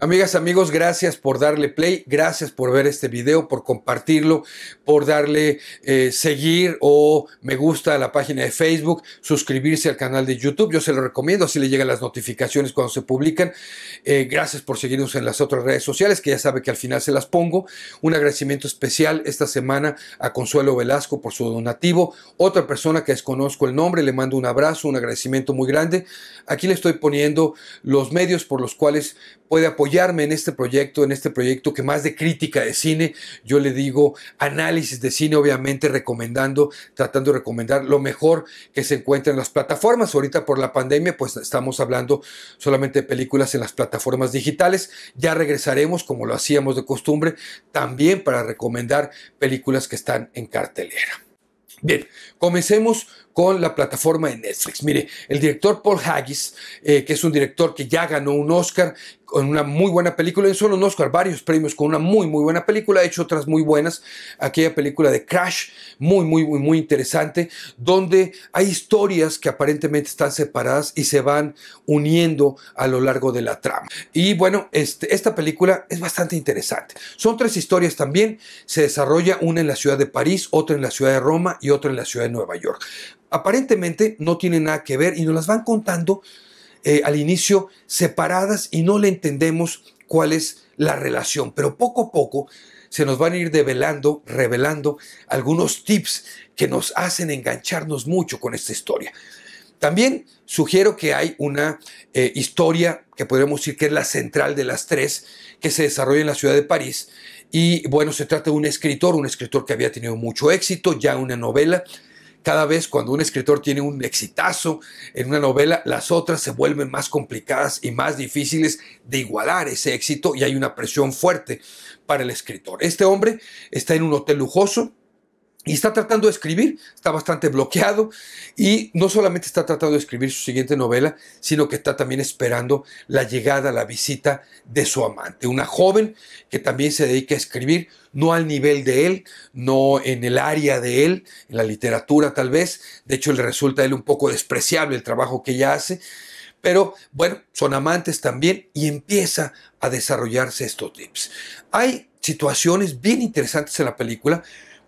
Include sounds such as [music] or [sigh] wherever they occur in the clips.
Amigas, amigos, gracias por darle play, gracias por ver este video, por compartirlo, por darle eh, seguir o me gusta a la página de Facebook, suscribirse al canal de YouTube, yo se lo recomiendo, así le llegan las notificaciones cuando se publican. Eh, gracias por seguirnos en las otras redes sociales, que ya sabe que al final se las pongo. Un agradecimiento especial esta semana a Consuelo Velasco por su donativo, otra persona que desconozco el nombre, le mando un abrazo, un agradecimiento muy grande. Aquí le estoy poniendo los medios por los cuales puede apoyar en este proyecto, en este proyecto que más de crítica de cine, yo le digo análisis de cine, obviamente recomendando, tratando de recomendar lo mejor que se encuentra en las plataformas. Ahorita por la pandemia, pues estamos hablando solamente de películas en las plataformas digitales. Ya regresaremos, como lo hacíamos de costumbre, también para recomendar películas que están en cartelera. Bien, comencemos con la plataforma de Netflix. Mire, el director Paul Haggis, eh, que es un director que ya ganó un Oscar, en una muy buena película, en solo un Oscar, varios premios con una muy, muy buena película, ha hecho otras muy buenas, aquella película de Crash, muy, muy, muy, muy interesante, donde hay historias que aparentemente están separadas y se van uniendo a lo largo de la trama. Y bueno, este, esta película es bastante interesante. Son tres historias también, se desarrolla una en la ciudad de París, otra en la ciudad de Roma y otra en la ciudad de Nueva York. Aparentemente no tienen nada que ver y nos las van contando eh, al inicio separadas y no le entendemos cuál es la relación, pero poco a poco se nos van a ir develando, revelando algunos tips que nos hacen engancharnos mucho con esta historia. También sugiero que hay una eh, historia que podríamos decir que es la central de las tres, que se desarrolla en la ciudad de París. Y bueno, se trata de un escritor, un escritor que había tenido mucho éxito, ya una novela, cada vez cuando un escritor tiene un exitazo en una novela, las otras se vuelven más complicadas y más difíciles de igualar ese éxito y hay una presión fuerte para el escritor. Este hombre está en un hotel lujoso, y está tratando de escribir, está bastante bloqueado y no solamente está tratando de escribir su siguiente novela, sino que está también esperando la llegada, la visita de su amante, una joven que también se dedica a escribir, no al nivel de él, no en el área de él, en la literatura tal vez, de hecho le resulta a él un poco despreciable el trabajo que ella hace, pero bueno, son amantes también y empieza a desarrollarse estos tips. Hay situaciones bien interesantes en la película,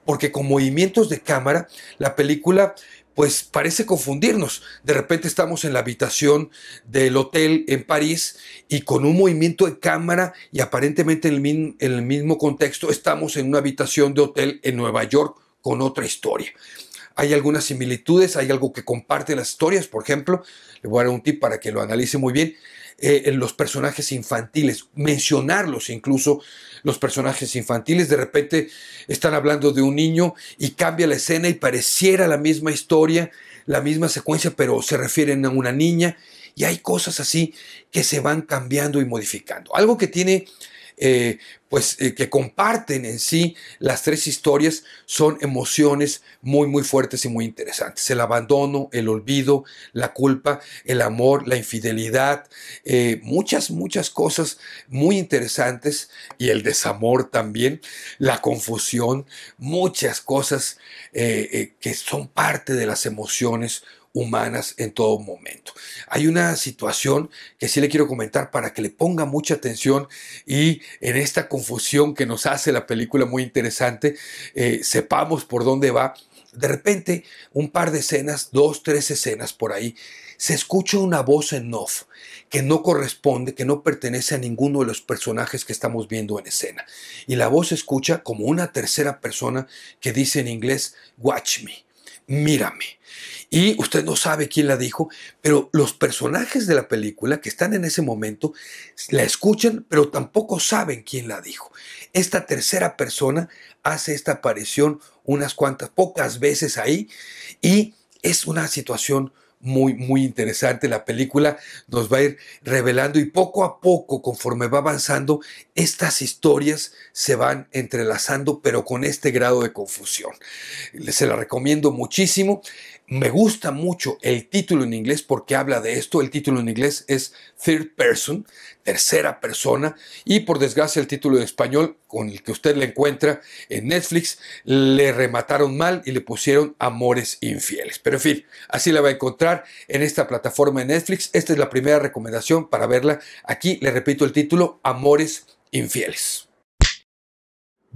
porque con movimientos de cámara la película pues parece confundirnos. De repente estamos en la habitación del hotel en París y con un movimiento de cámara y aparentemente en el, mismo contexto estamos en una habitación de hotel en Nueva York con otra historia. Hay algunas similitudes, hay algo que comparten las historias, por ejemplo, le voy a dar un tip para que lo analice muy bien. Eh, los personajes infantiles, mencionarlos incluso los personajes infantiles. De repente están hablando de un niño y cambia la escena y pareciera la misma historia, la misma secuencia, pero se refieren a una niña. Y hay cosas así que se van cambiando y modificando. Algo que tiene eh, pues eh, que comparten en sí las tres historias son emociones muy muy fuertes y muy interesantes. El abandono, el olvido, la culpa, el amor, la infidelidad, eh, muchas muchas cosas muy interesantes y el desamor también, la confusión, muchas cosas eh, que son parte de las emociones humanas en todo momento. Hay una situación que sí le quiero comentar para que le ponga mucha atención y en esta confusión que nos hace la película muy interesante, eh, sepamos por dónde va. De repente, un par de escenas, dos, tres escenas por ahí, se escucha una voz en off que no corresponde, que no pertenece a ninguno de los personajes que estamos viendo en escena. Y la voz se escucha como una tercera persona que dice en inglés, watch me mírame. Y usted no sabe quién la dijo, pero los personajes de la película que están en ese momento la escuchan, pero tampoco saben quién la dijo. Esta tercera persona hace esta aparición unas cuantas, pocas veces ahí y es una situación muy, muy interesante. La película nos va a ir revelando y poco a poco, conforme va avanzando, estas historias se van entrelazando, pero con este grado de confusión. Se la recomiendo muchísimo. Me gusta mucho el título en inglés porque habla de esto. El título en inglés es Third Person, tercera persona. Y por desgracia el título en español, con el que usted le encuentra en Netflix, le remataron mal y le pusieron Amores Infieles. Pero en fin, así la va a encontrar en esta plataforma de Netflix. Esta es la primera recomendación para verla. Aquí le repito el título, Amores Infieles.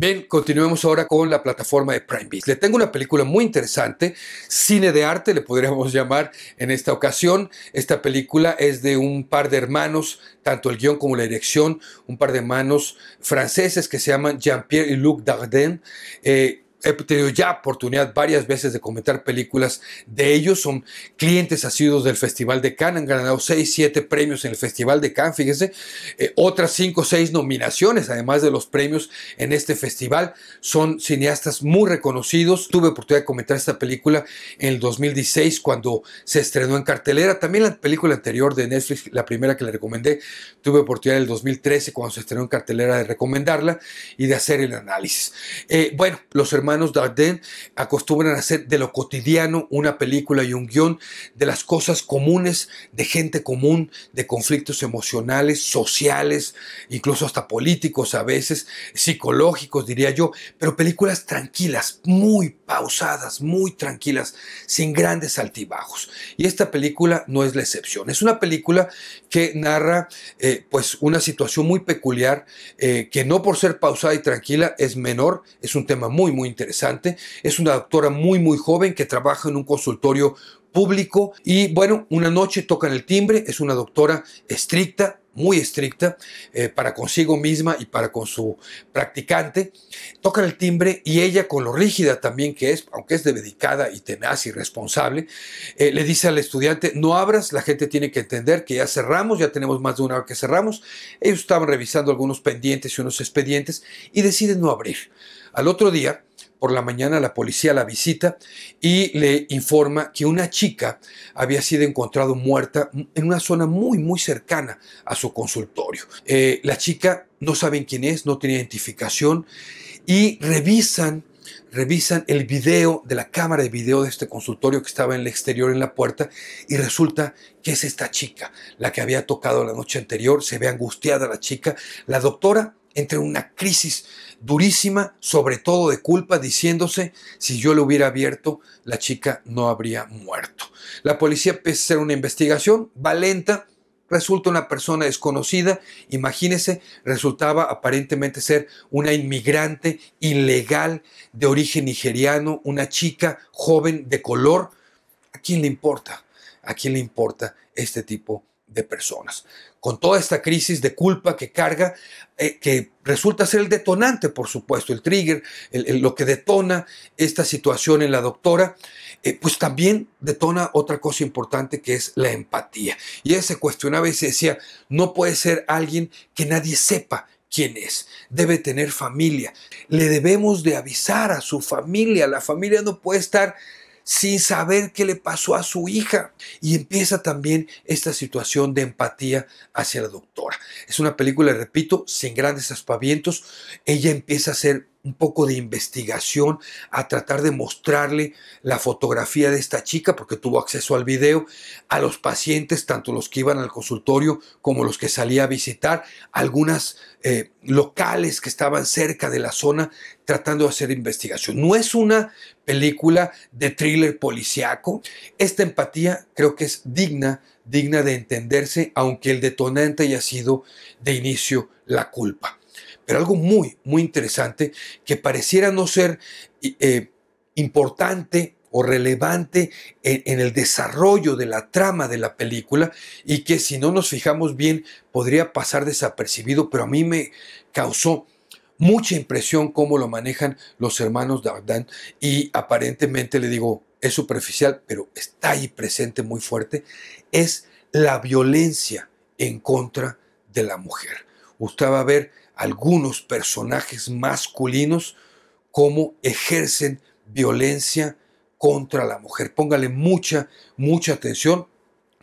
Bien, continuemos ahora con la plataforma de Prime Video. Le tengo una película muy interesante, cine de arte, le podríamos [laughs] llamar en esta ocasión. Esta película es de un par de hermanos, tanto el guión como la dirección, un par de hermanos franceses que se llaman Jean-Pierre y Luc Dardenne. Eh, he tenido ya oportunidad varias veces de comentar películas de ellos. Son clientes asiduos del Festival de Cannes. Han ganado 6, 7 premios en el Festival de Cannes, fíjense. Eh, otras 5, 6 nominaciones, además de los premios en este festival. Son cineastas muy reconocidos. Tuve oportunidad de comentar esta película en el 2016 cuando se estrenó en cartelera. También la película anterior de Netflix, la primera que le recomendé, tuve oportunidad en el 2013 cuando se estrenó en cartelera de recomendarla y de hacer el análisis. Eh, bueno, los hermanos hermanos Dardenne acostumbran a hacer de lo cotidiano una película y un guión de las cosas comunes, de gente común, de conflictos emocionales, sociales, incluso hasta políticos a veces, psicológicos diría yo, pero películas tranquilas, muy pausadas, muy tranquilas, sin grandes altibajos. Y esta película no es la excepción. Es una película que narra eh, pues una situación muy peculiar eh, que no por ser pausada y tranquila es menor, es un tema muy muy interesante interesante. Es una doctora muy, muy joven que trabaja en un consultorio público y bueno, una noche tocan el timbre, es una doctora estricta, muy estricta eh, para consigo misma y para con su practicante. toca el timbre y ella, con lo rígida también que es, aunque es dedicada y tenaz y responsable, eh, le dice al estudiante, no abras, la gente tiene que entender que ya cerramos, ya tenemos más de una hora que cerramos. Ellos estaban revisando algunos pendientes y unos expedientes y deciden no abrir. Al otro día, por la mañana la policía la visita y le informa que una chica había sido encontrada muerta en una zona muy, muy cercana a su consultorio. Eh, la chica no saben quién es, no tiene identificación y revisan revisan el video de la cámara de video de este consultorio que estaba en el exterior en la puerta y resulta que es esta chica, la que había tocado la noche anterior, se ve angustiada la chica, la doctora entre una crisis durísima, sobre todo de culpa, diciéndose, si yo lo hubiera abierto, la chica no habría muerto. La policía empieza a hacer una investigación, va lenta, resulta una persona desconocida, imagínese, resultaba aparentemente ser una inmigrante ilegal de origen nigeriano, una chica joven de color. ¿A quién le importa? ¿A quién le importa este tipo de personas. Con toda esta crisis de culpa que carga, eh, que resulta ser el detonante, por supuesto, el trigger, lo que detona esta situación en la doctora, eh, pues también detona otra cosa importante que es la empatía. Y ella se cuestionaba y se decía, no puede ser alguien que nadie sepa quién es. Debe tener familia. Le debemos de avisar a su familia. La familia no puede estar sin saber qué le pasó a su hija. Y empieza también esta situación de empatía hacia la doctora. Es una película, repito, sin grandes aspavientos. Ella empieza a ser un poco de investigación a tratar de mostrarle la fotografía de esta chica porque tuvo acceso al video, a los pacientes, tanto los que iban al consultorio como los que salía a visitar, algunas eh, locales que estaban cerca de la zona tratando de hacer investigación. No es una película de thriller policiaco. Esta empatía creo que es digna, digna de entenderse, aunque el detonante haya sido de inicio la culpa pero algo muy, muy interesante que pareciera no ser eh, importante o relevante en, el desarrollo de la trama de la película y que si no nos fijamos bien podría pasar desapercibido, pero a mí me causó mucha impresión cómo lo manejan los hermanos Dardan y aparentemente le digo, es superficial, pero está ahí presente muy fuerte, es la violencia en contra de la mujer gustaba ver algunos personajes masculinos cómo ejercen violencia contra la mujer. Póngale mucha, mucha atención,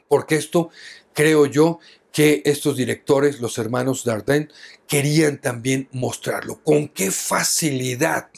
porque esto creo yo que estos directores, los hermanos Dardenne, querían también mostrarlo. Con qué facilidad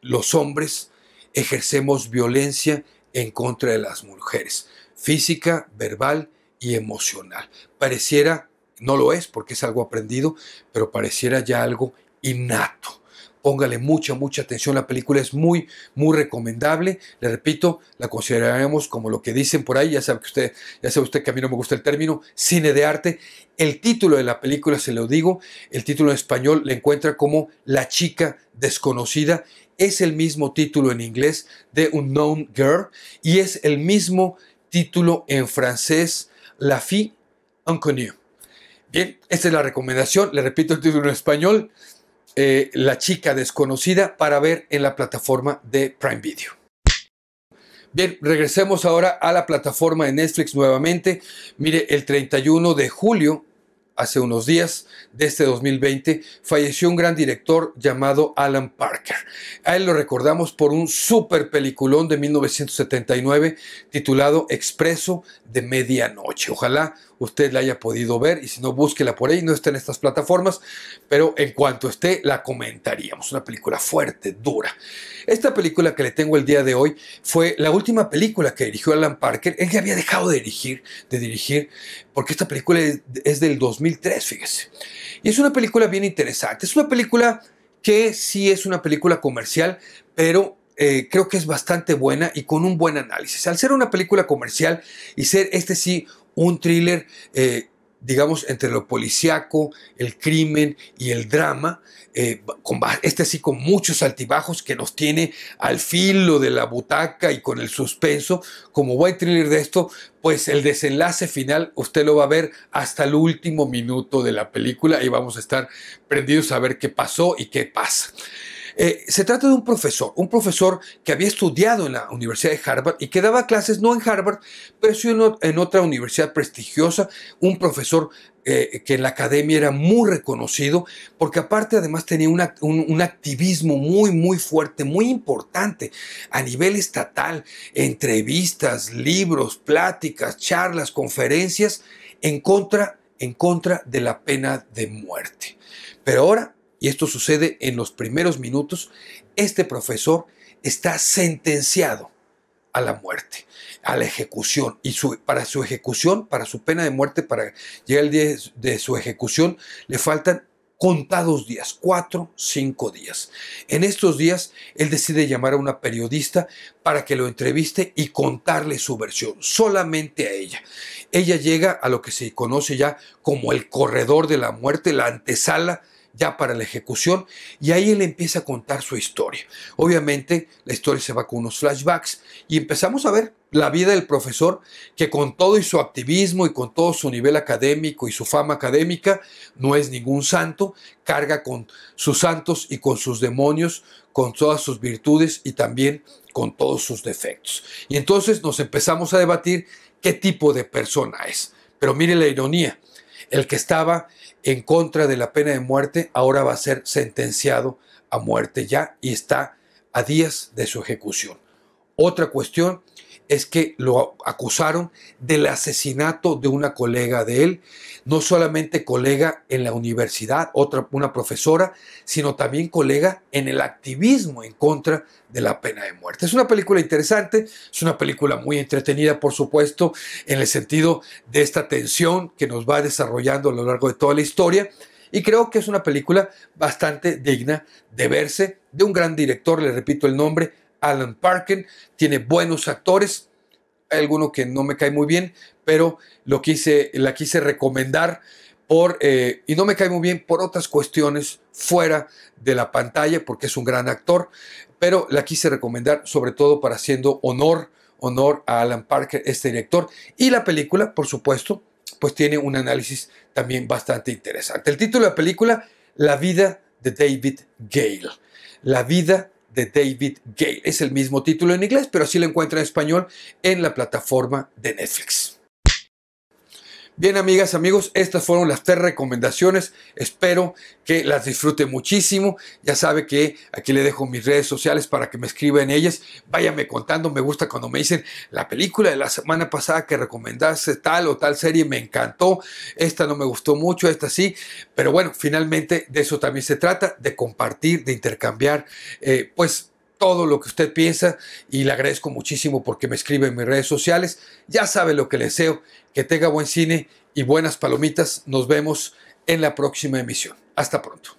los hombres ejercemos violencia en contra de las mujeres, física, verbal y emocional. Pareciera no lo es porque es algo aprendido, pero pareciera ya algo innato. Póngale mucha, mucha atención. La película es muy, muy recomendable. Le repito, la consideraremos como lo que dicen por ahí. Ya sabe, que usted, ya sabe usted que a mí no me gusta el término, cine de arte. El título de la película, se lo digo, el título en español le encuentra como La chica desconocida. Es el mismo título en inglés de Unknown Girl y es el mismo título en francés, La fille inconnue. Bien, esta es la recomendación. Le repito el título en español. Eh, la chica desconocida para ver en la plataforma de Prime Video. Bien, regresemos ahora a la plataforma de Netflix nuevamente. Mire, el 31 de julio hace unos días de este 2020, falleció un gran director llamado Alan Parker. A él lo recordamos por un super peliculón de 1979 titulado Expreso de Medianoche. Ojalá usted la haya podido ver y si no, búsquela por ahí, no está en estas plataformas, pero en cuanto esté, la comentaríamos. Una película fuerte, dura. Esta película que le tengo el día de hoy fue la última película que dirigió Alan Parker. Él ya había dejado de dirigir, de dirigir porque esta película es del 2000 2003, fíjese. Y es una película bien interesante. Es una película que sí es una película comercial, pero eh, creo que es bastante buena y con un buen análisis. Al ser una película comercial y ser este sí un thriller eh, digamos, entre lo policíaco, el crimen y el drama, eh, este sí con muchos altibajos que nos tiene al filo de la butaca y con el suspenso, como white thriller de esto, pues el desenlace final usted lo va a ver hasta el último minuto de la película y vamos a estar prendidos a ver qué pasó y qué pasa. Eh, se trata de un profesor, un profesor que había estudiado en la Universidad de Harvard y que daba clases no en Harvard, pero sí en, otra universidad prestigiosa, un profesor eh, que en la academia era muy reconocido, porque aparte además tenía un, un, activismo muy, muy fuerte, muy importante a nivel estatal, entrevistas, libros, pláticas, charlas, conferencias en contra, en contra de la pena de muerte. Pero ahora y esto sucede en los primeros minutos, este profesor está sentenciado a la muerte, a la ejecución. Y para su ejecución, para su pena de muerte, para llegar el día de su ejecución, le faltan contados días, cuatro, cinco días. En estos días, él decide llamar a una periodista para que lo entreviste y contarle su versión, solamente a ella. Ella llega a lo que se conoce ya como el corredor de la muerte, la antesala ya para la ejecución y ahí él empieza a contar su historia. Obviamente la historia se va con unos flashbacks y empezamos a ver la vida del profesor que con todo y su activismo y con todo su nivel académico y su fama académica no es ningún santo, carga con sus santos y con sus demonios, con todas sus virtudes y también con todos sus defectos. Y entonces nos empezamos a debatir qué tipo de persona es. Pero mire la ironía, el que estaba en contra de la pena de muerte ahora va a ser sentenciado a muerte ya y está a días de su ejecución. Otra cuestión es que lo acusaron del asesinato de una colega de él, no solamente colega en la universidad, otra, una profesora, sino también colega en el activismo en contra de la pena de muerte. Es una película interesante, es una película muy entretenida, por supuesto, en el sentido de esta tensión que nos va desarrollando a lo largo de toda la historia. Y creo que es una película bastante digna de verse, de un gran director, le repito el nombre, Alan Parker tiene buenos actores, hay alguno que no me cae muy bien, pero lo quise, la quise recomendar por, eh, y no me cae muy bien por otras cuestiones fuera de la pantalla, porque es un gran actor, pero la quise recomendar sobre todo para haciendo honor, honor a Alan Parker, este director, y la película, por supuesto, pues tiene un análisis también bastante interesante. El título de la película, La vida de David Gale. La vida de David Gale. Es el mismo título en inglés, pero así lo encuentra en español en la plataforma de Netflix. Bien, amigas, amigos, estas fueron las tres recomendaciones. Espero que las disfruten muchísimo. Ya sabe que aquí le dejo mis redes sociales para que me escriban en ellas. Váyame contando. Me gusta cuando me dicen la película de la semana pasada que recomendaste tal o tal serie. Me encantó. Esta no me gustó mucho, esta sí. Pero bueno, finalmente de eso también se trata, de compartir, de intercambiar. Eh, pues todo lo que usted piensa y le agradezco muchísimo porque me escribe en mis redes sociales. Ya sabe lo que le deseo, que tenga buen cine y buenas palomitas. Nos vemos en la próxima emisión. Hasta pronto.